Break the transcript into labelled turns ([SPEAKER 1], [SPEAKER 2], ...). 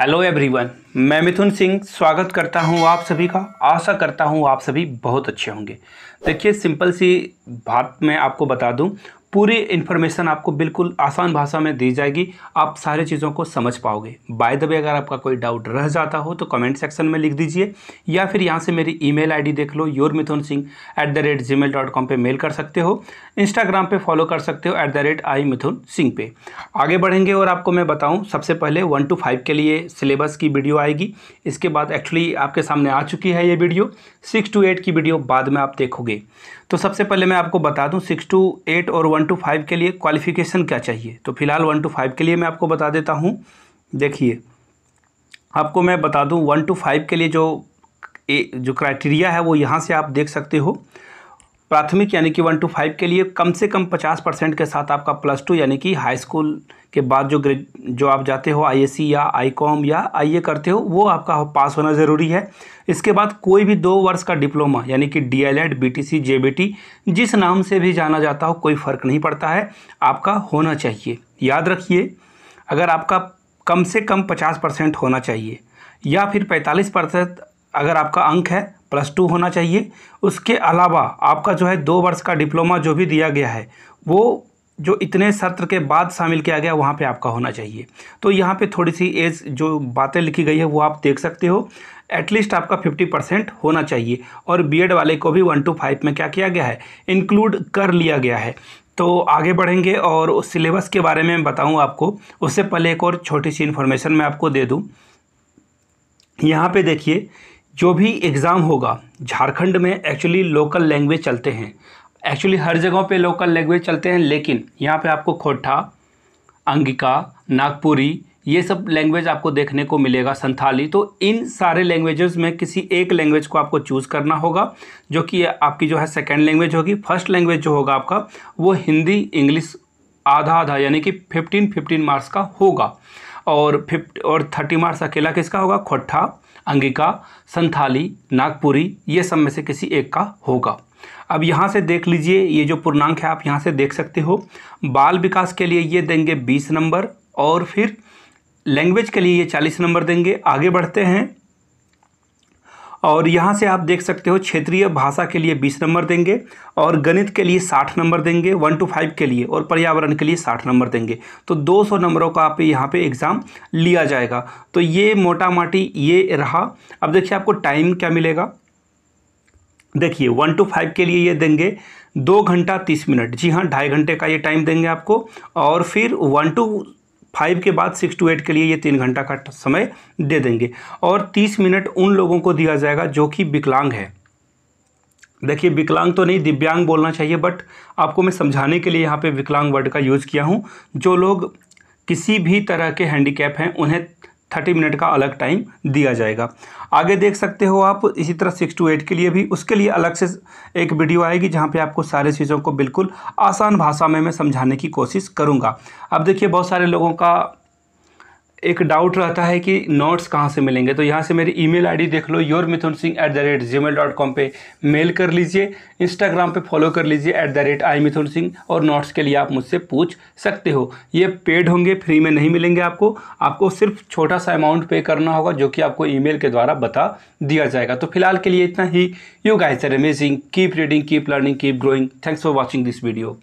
[SPEAKER 1] hello everyone मैं मिथुन सिंह स्वागत करता हूं आप सभी का आशा करता हूं आप सभी बहुत अच्छे होंगे देखिए सिंपल सी बात मैं आपको बता दूं पूरी इन्फॉर्मेशन आपको बिल्कुल आसान भाषा में दी जाएगी आप सारी चीज़ों को समझ पाओगे बाय द वे अगर आपका कोई डाउट रह जाता हो तो कमेंट सेक्शन में लिख दीजिए या फिर यहाँ से मेरी ईमेल आईडी देख लो your Mithun Singh at the rate G mail dot com पर मेल कर सकते हो इंस्टाग्राम पर फॉलो कर सकते हो at the rate I Mithun Singh पे आगे बढ़ेंगे और आपको मैं बताऊँ सबसे पहले वन टू फाइव के लिए सिलेबस की वीडियो आएगी इसके बाद एक्चुअली आपके सामने आ चुकी है ये वीडियो सिक्स टू एट की वीडियो बाद में आप देखोगे तो सबसे पहले मैं आपको बता दूँ सिक्स टू एट और वन वन टू फाइव के लिए क्वालिफिकेशन क्या चाहिए तो फिलहाल वन टू फाइव के लिए मैं आपको बता देता हूँ देखिए आपको मैं बता दूँ वन टू फाइव के लिए जो ए, जो क्राइटेरिया है वो यहाँ से आप देख सकते हो प्राथमिक यानी कि वन टू फाइव के लिए कम से कम पचास परसेंट के साथ आपका प्लस टू यानी कि हाई स्कूल के बाद जो जो आप जाते हो आईएससी या आईकॉम या आईए करते हो वो आपका पास होना ज़रूरी है इसके बाद कोई भी दो वर्ष का डिप्लोमा यानी कि डीएलएड बीटीसी जेबीटी जिस नाम से भी जाना जाता हो कोई फ़र्क नहीं पड़ता है आपका होना चाहिए याद रखिए अगर आपका कम से कम पचास परसेंट होना चाहिए या फिर पैंतालीस परसेंट अगर आपका अंक है प्लस टू होना चाहिए उसके अलावा आपका जो है दो वर्ष का डिप्लोमा जो भी दिया गया है वो जो इतने सत्र के बाद शामिल किया गया वहाँ पे आपका होना चाहिए तो यहाँ पे थोड़ी सी एज जो बातें लिखी गई है वो आप देख सकते हो एटलीस्ट आपका 50 परसेंट होना चाहिए और बीएड वाले को भी वन टू फाइव में क्या किया गया है इंक्लूड कर लिया गया है तो आगे बढ़ेंगे और उस सिलेबस के बारे में बताऊँ आपको उससे पहले एक और छोटी सी इन्फॉर्मेशन मैं आपको दे दूँ यहाँ पर देखिए जो भी एग्ज़ाम होगा झारखंड में एक्चुअली लोकल लैंग्वेज चलते हैं एक्चुअली हर जगहों पे लोकल लैंग्वेज चलते हैं लेकिन यहाँ पे आपको खोटा अंगिका नागपुरी ये सब लैंग्वेज आपको देखने को मिलेगा संथाली तो इन सारे लैंग्वेजेस में किसी एक लैंग्वेज को आपको चूज़ करना होगा जो कि आपकी जो है सेकेंड लैंग्वेज होगी फर्स्ट लैंग्वेज जो होगा आपका वो हिंदी इंग्लिश आधा आधा यानी कि फिफ्टीन फिफ्टीन मार्क्स का होगा और फिफ्ट और थर्टी मार्क्स अकेला किसका होगा खोटा अंगिका संथाली नागपुरी ये सब में से किसी एक का होगा अब यहाँ से देख लीजिए ये जो पूर्णांक है आप यहाँ से देख सकते हो बाल विकास के लिए ये देंगे बीस नंबर और फिर लैंग्वेज के लिए ये चालीस नंबर देंगे आगे बढ़ते हैं और यहाँ से आप देख सकते हो क्षेत्रीय भाषा के लिए बीस नंबर देंगे और गणित के लिए साठ नंबर देंगे वन टू फाइव के लिए और पर्यावरण के लिए साठ नंबर देंगे तो दो सौ नंबरों का आप यहाँ पे एग्ज़ाम लिया जाएगा तो ये मोटा माटी ये रहा अब देखिए आपको टाइम क्या मिलेगा देखिए वन टू फाइव के लिए ये देंगे दो घंटा तीस मिनट जी हाँ ढाई घंटे का ये टाइम देंगे आपको और फिर वन टू फाइव के बाद सिक्स टू एट के लिए ये तीन घंटा का समय दे देंगे और तीस मिनट उन लोगों को दिया जाएगा जो कि विकलांग है देखिए विकलांग तो नहीं दिव्यांग बोलना चाहिए बट आपको मैं समझाने के लिए यहाँ पे विकलांग वर्ड का यूज़ किया हूँ जो लोग किसी भी तरह के हैंडीकैप हैं उन्हें थर्टी मिनट का अलग टाइम दिया जाएगा आगे देख सकते हो आप इसी तरह सिक्स टू एट के लिए भी उसके लिए अलग से एक वीडियो आएगी जहाँ पे आपको सारे चीज़ों को बिल्कुल आसान भाषा में मैं समझाने की कोशिश करूँगा अब देखिए बहुत सारे लोगों का एक डाउट रहता है कि नोट्स कहाँ से मिलेंगे तो यहाँ से मेरी ईमेल आईडी देख लो your Mithun Singh at the rate G mail dot com पर मेल कर लीजिए इंस्टाग्राम पे फॉलो कर लीजिए at the rate I Mithun Singh और नोट्स के लिए आप मुझसे पूछ सकते हो ये पेड होंगे फ्री में नहीं मिलेंगे आपको आपको सिर्फ छोटा सा अमाउंट पे करना होगा जो कि आपको ईमेल के द्वारा बता दिया जाएगा तो फिलहाल के लिए इतना ही you guys are amazing keep reading keep learning keep growing thanks for watching this video